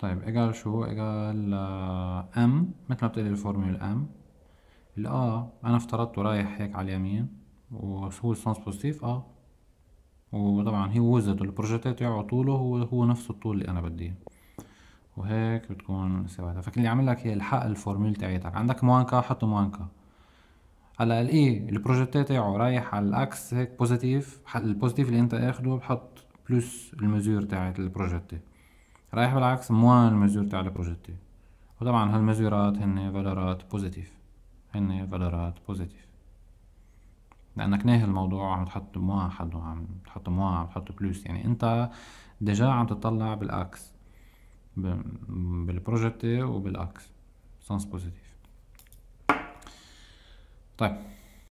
طيب ايجال شو ايجال ام آه، مثل ما بتقلي الفورمولا ام الآ انا افترضته رايح هيك على اليمين وهو السنس بوزيتيف اه وطبعا هي وزته البروجيتات يقع طوله هو هو نفس الطول اللي انا بديه وهيك بتكون سويتها فكل اللي عامل لك هي الحق الفورمول تاعتك عندك موانكا حط موانكا هلا الاي البروجيتات تاعه رايح على الاكس هيك بوزيتيف البوزيتيف اللي انت اخده بحط بلس المزور تاعت البروجيتي رايح بالعكس موان مزورتي على بروجيتي وطبعا هالمزورات هن فالورات بوزيتيف هن فالورات بوزيتيف لانك ناهي الموضوع عم تحط موا حد عم تحط موا عم تحط بلوس يعني انت ديجا عم تطلع بالاكس بالبروجيتي وبالاكس سنس بوزيتيف طيب